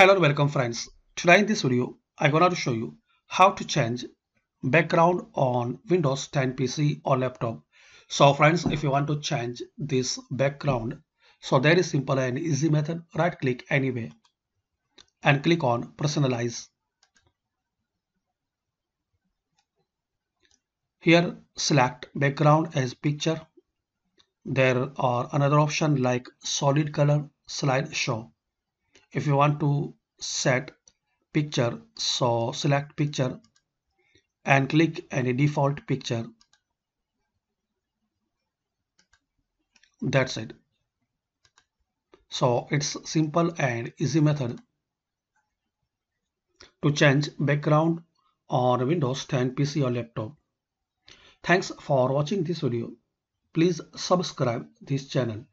Hello and welcome friends. Today in this video, I'm gonna show you how to change background on Windows 10 PC or laptop. So friends, if you want to change this background, so there is simple and easy method, right click anywhere and click on personalize. Here select background as picture. There are another option like solid color slideshow if you want to set picture so select picture and click any default picture that's it so it's simple and easy method to change background on Windows 10 PC or laptop. Thanks for watching this video. Please subscribe this channel.